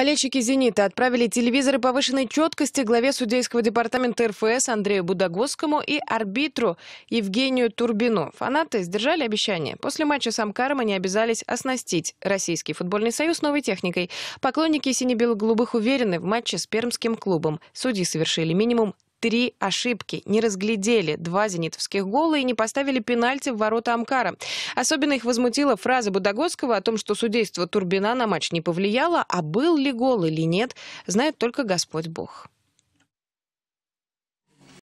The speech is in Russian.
Болельщики «Зенита» отправили телевизоры повышенной четкости главе судейского департамента РФС Андрею Будагоскому и арбитру Евгению Турбину. Фанаты сдержали обещание. После матча с Амкаром они обязались оснастить Российский футбольный союз новой техникой. Поклонники сине-бело-голубых уверены в матче с пермским клубом. Судьи совершили минимум три ошибки. Не разглядели два зенитовских гола и не поставили пенальти в ворота Амкара. Особенно их возмутила фраза Будагоцкого о том, что судейство Турбина на матч не повлияло, а был ли гол или нет, знает только Господь Бог.